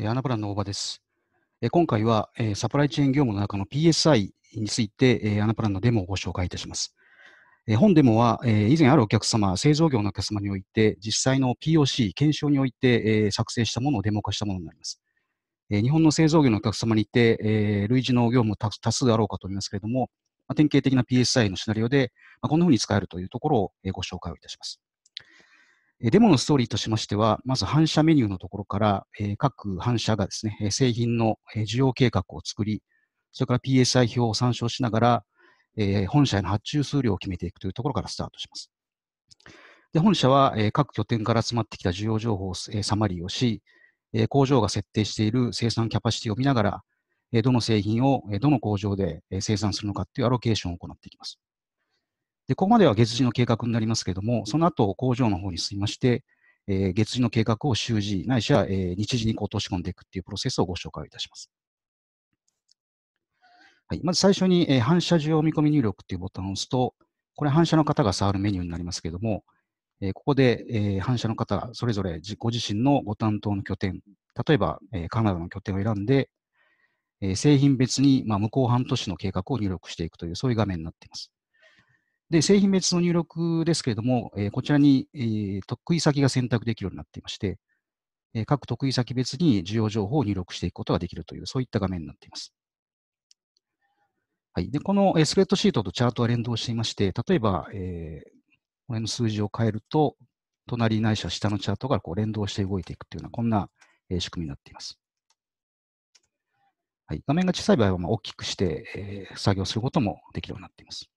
アナプランの大場です。今回はサプライチェーン業務の中の PSI についてアナプランのデモをご紹介いたします。本デモは以前あるお客様、製造業のお客様において実際の POC、検証において作成したものをデモ化したものになります。日本の製造業のお客様にて類似の業務多数あろうかと思いますけれども、典型的な PSI のシナリオでこんなふうに使えるというところをご紹介をいたします。デモのストーリーとしましては、まず反射メニューのところから、え各反射がですね、製品の需要計画を作り、それから PSI 表を参照しながら、え本社への発注数量を決めていくというところからスタートします。で本社は、え各拠点から集まってきた需要情報を、えサマリーをし、え工場が設定している生産キャパシティを見ながら、えどの製品を、えどの工場で、え生産するのかというアロケーションを行っていきます。で、ここまでは月次の計画になりますけれども、その後工場の方に進みまして、えー、月次の計画を週次、ないしは、えー、日時にこう落とし込んでいくっていうプロセスをご紹介いたします。はい、まず最初に、えー、反射需要見込み入力っていうボタンを押すと、これ反射の方が触るメニューになりますけれども、えー、ここで、えー、反射の方、それぞれご自身のご担当の拠点、例えば、えー、カナダの拠点を選んで、えー、製品別に、まあ、向こう半年の計画を入力していくという、そういう画面になっています。で、製品別の入力ですけれども、えー、こちらに、えー、得意先が選択できるようになっていまして、え各得意先別に需要情報を入力していくことができるという、そういった画面になっています。はい、でこの、スプレッドシートとチャートは連動していまして、例えば、えこのの数字を変えると、隣ない下のチャートがこう連動して動いていくというような、こんな、え仕組みになっています。はい、画面が小さい場合はま大きくして、え作業することもできるようになっています。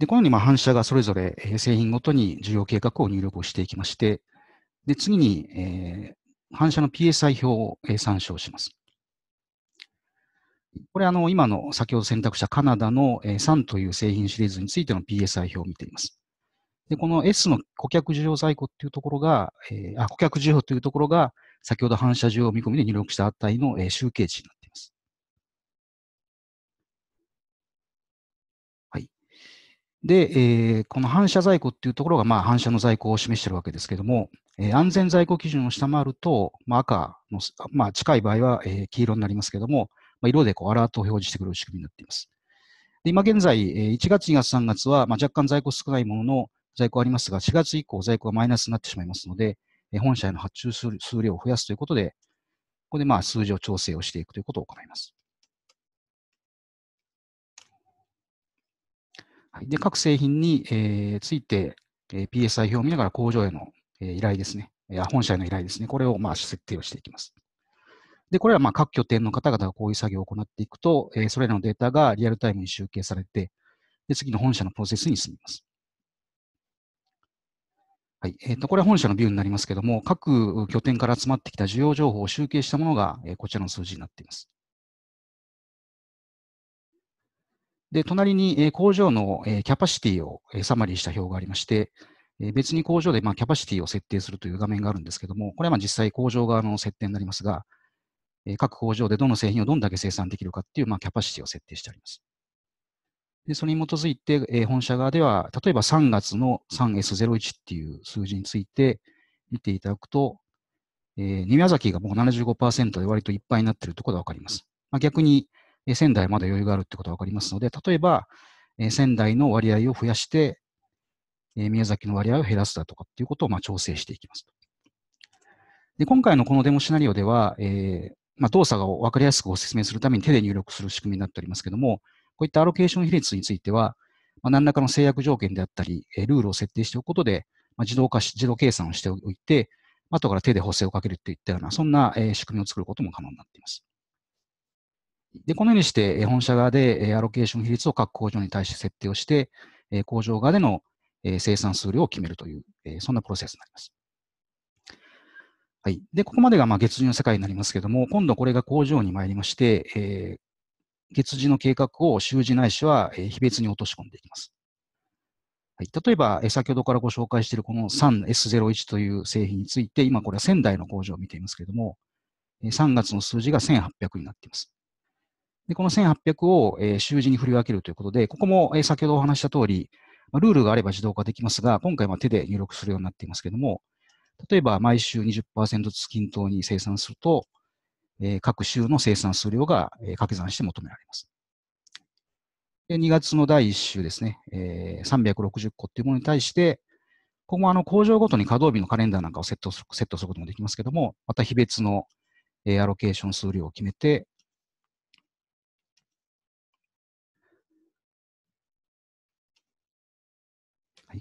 で、このようにまあ反射がそれぞれ製品ごとに需要計画を入力をしていきまして、で次に、えー、反射の PSI 表を参照します。これ、あの、今の先ほど選択したカナダの3という製品シリーズについての PSI 表を見ています。で、この S の顧客需要在庫っていうところが、えー、あ顧客需要というところが、先ほど反射需要見込みで入力した値の集計値になっで、えー、この反射在庫っていうところが、まあ、反射の在庫を示しているわけですけども、えー、安全在庫基準を下回ると、まあ、赤の、まあ、近い場合は、えー、黄色になりますけども、まあ、色でこうアラートを表示してくれる仕組みになっています。で今現在、えー、1月、2月、3月は、まあ、若干在庫少ないものの在庫ありますが、4月以降在庫がマイナスになってしまいますので、えー、本社への発注数量を増やすということで、ここでまあ数字を調整をしていくということを行います。はい、で各製品に、えー、ついて、えー、PSI 表を見ながら工場への、えー、依頼ですね、えー、本社への依頼ですね、これを、まあ、設定をしていきます。で、これはまあ各拠点の方々がこういう作業を行っていくと、えー、それらのデータがリアルタイムに集計されて、で次の本社のプロセスに進みます。はいえーと、これは本社のビューになりますけれども、各拠点から集まってきた需要情報を集計したものが、えー、こちらの数字になっています。で、隣に工場のキャパシティをサマリーした表がありまして、別に工場でまキャパシティを設定するという画面があるんですけども、これはま実際工場側の設定になりますが、各工場でどの製品をどんだけ生産できるかっていうまキャパシティを設定してあります。でそれに基づいて、本社側では、例えば3月の 3S01 っていう数字について見ていただくと、えー、宮崎がもう75%で割といっぱいになっているところがわかります。まあ、逆に、え仙台まだ余裕があるってことが分かりますので、例えば、え仙台の割合を増やして、え宮崎の割合を減らすだとかっていうことをまあ調整していきますで。今回のこのデモシナリオでは、えー、まあ、動作を分かりやすくご説明するために手で入力する仕組みになっておりますけども、こういったアロケーション比率については、まあ、何らかの制約条件であったり、えルールを設定しておくことで、まあ、自動化し、自動計算をしておいて、後から手で補正をかけるといったような、そんな、え仕組みを作ることも可能になっています。で、このようにして、本社側でアロケーション比率を各工場に対して設定をして、工場側での生産数量を決めるという、そんなプロセスになります。はい。で、ここまでがまあ月次の世界になりますけども、今度これが工場に参りまして、えー、月次の計画を週次ないしは、えー、別に落とし込んでいきます。はい、例えば、えー、先ほどからご紹介しているこの 3S01 という製品について、今これは仙台の工場を見ていますけども、えー、3月の数字が1800になっています。で、この1800を、えー、習字に振り分けるということで、ここも、えー、先ほどお話した通り、まあ、ルールがあれば自動化できますが、今回は手で入力するようになっていますけれども、例えば毎週20%ずつ均等に生産すると、えー、各週の生産数量が、えー、掛け算して求められます。で2月の第1週ですね、えー、360個っていうものに対して、ここもあの工場ごとに稼働日のカレンダーなんかをセットするセットすることもできますけども、また日別の、えー、アロケーション数量を決めて、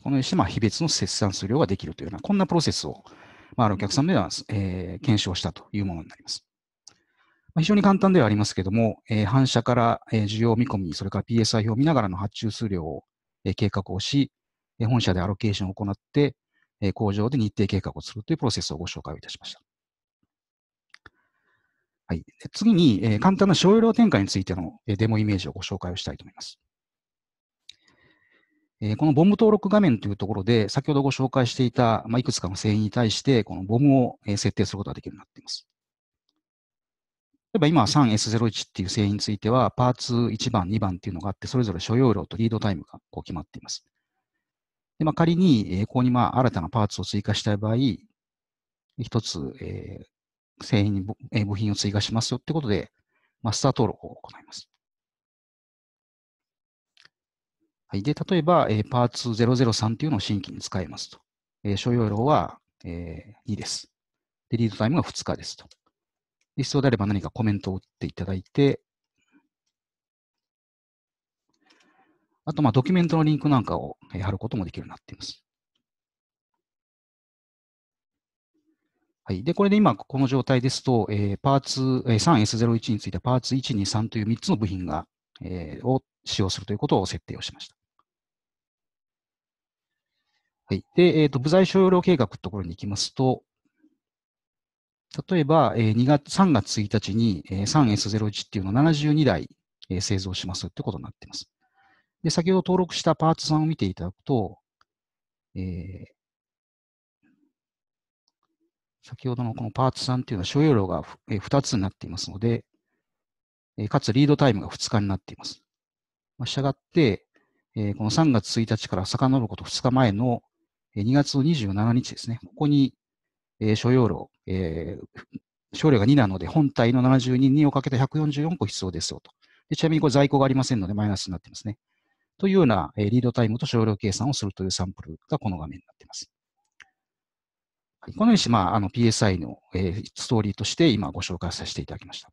このようにして、まあ、非別の切算数量ができるというような、こんなプロセスを、まあ、あるお客様では、えー、検証したというものになります。まあ、非常に簡単ではありますけれども、えー、反射から、えー、需要見込み、それから PSI 表を見ながらの発注数量を、えー、計画をし、えー、本社でアロケーションを行って、えー、工場で日程計画をするというプロセスをご紹介をいたしました。はい、次に、えー、簡単な小用量展開についての、えー、デモイメージをご紹介をしたいと思います。えこのボム登録画面というところで、先ほどご紹介していた、まいくつかの繊維に対して、このボムを設定することができるようになっています。例えば今 3S01 っていう繊維については、パーツ1番、2番っていうのがあって、それぞれ所要量とリードタイムがこう決まっています。でまあ、仮に、えここにまあ新たなパーツを追加したい場合、一つ、えー、繊維に部品を追加しますよってことで、マスター登録を行います。はい、で、例えば、えー、パーツ003というのを新規に使えますと。えー、所要量は、えー、2です。で、リードタイムが2日ですと。必要であれば何かコメントを打っていただいて、あと、まあ、ドキュメントのリンクなんかを、えー、貼ることもできるようになっています。はい。で、これで今、この状態ですと、えー、パーツ、えー、3S01 についてパーツ123という3つの部品が、えー、を使用するということを設定をしました。はい。で、えっ、ー、と、部材所要量計画てところに行きますと、例えば、えー、2月、3月1日に、えー、3S01 っていうのを72台、えー、製造しますってことになっています。で、先ほど登録したパーツさんを見ていただくと、えー、先ほどのこのパーツさんっていうのは所要量が、えー、2つになっていますので、えー、かつリードタイムが2日になっています。まあ、したがって、えー、この3月1日から遡ること2日前の2月の27日ですね、ここに、えー、所要量、えー、少量が2なので、本体の72にをかけた144個必要ですよと。でちなみにこれ在庫がありませんので、マイナスになってますね。というような、えー、リードタイムと少量計算をするというサンプルがこの画面になっています。このようにして、まあ、あの PSI の、えー、ストーリーとして今ご紹介させていただきました。